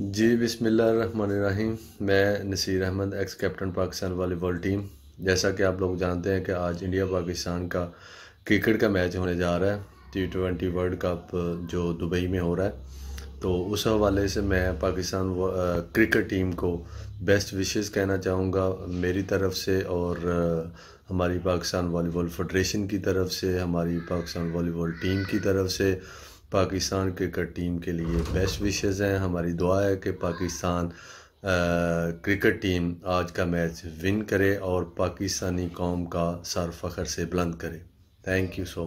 जी बिसमीम मैं Naseer Ahmed ex captain Pakistan volleyball team जैसा कि आप लोग जानते हैं कि आज इंडिया पाकिस्तान का क्रिकेट का मैच होने जा रहा है टी ट्वेंटी वर्ल्ड कप जो दुबई में हो रहा है तो उस हवाले से मैं पाकिस्तान क्रिकेट टीम को बेस्ट विशेस कहना चाहूँगा मेरी तरफ से और हमारी पाकिस्तान वॉलीबॉल फेडरेशन की तरफ से हमारी पाकिस्तान वॉलीबॉल टीम की तरफ से पाकिस्तान क्रिकेट टीम के लिए बेस्ट विशेज़ हैं हमारी दुआ है कि पाकिस्तान क्रिकेट टीम आज का मैच विन करे और पाकिस्तानी कौम का सर फखर से बुलंद करे थैंक यू सो